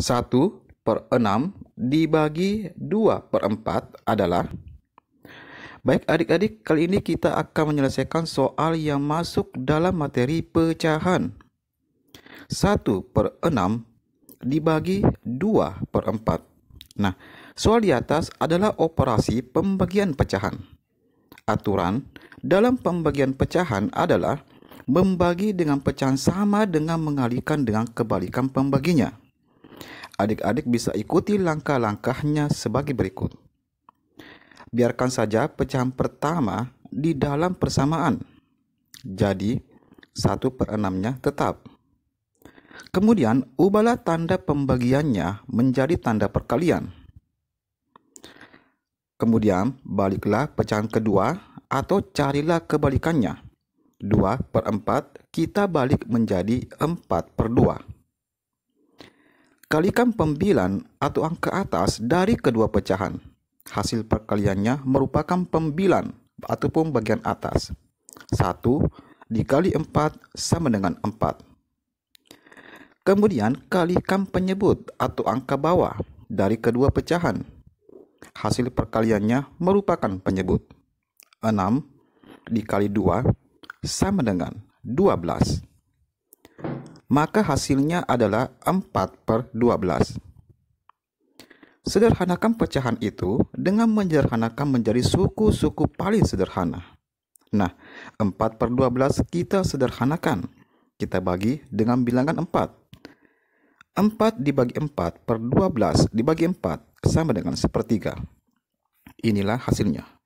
1 per 6 dibagi 2 per 4 adalah Baik adik-adik, kali ini kita akan menyelesaikan soal yang masuk dalam materi pecahan. 1 per 6 dibagi 2 per 4. Nah, soal di atas adalah operasi pembagian pecahan. Aturan dalam pembagian pecahan adalah membagi dengan pecahan sama dengan mengalihkan dengan kebalikan pembaginya adik-adik bisa ikuti langkah-langkahnya sebagai berikut. Biarkan saja pecahan pertama di dalam persamaan. Jadi, 1 per 6-nya tetap. Kemudian, ubahlah tanda pembagiannya menjadi tanda perkalian. Kemudian, baliklah pecahan kedua atau carilah kebalikannya. 2 per 4 kita balik menjadi 4 per 2. Kalikan pembilan atau angka atas dari kedua pecahan. Hasil perkaliannya merupakan pembilan ataupun bagian atas. 1 dikali 4 sama dengan 4. Kemudian kalikan penyebut atau angka bawah dari kedua pecahan. Hasil perkaliannya merupakan penyebut. 6 dikali 2 sama dengan 12 maka hasilnya adalah 4 per 12. Sederhanakan pecahan itu dengan menyederhanakan menjadi suku-suku paling sederhana. Nah, 4 per 12 kita sederhanakan. Kita bagi dengan bilangan 4. 4 dibagi 4 per 12 dibagi 4 sama dengan sepertiga. Inilah hasilnya.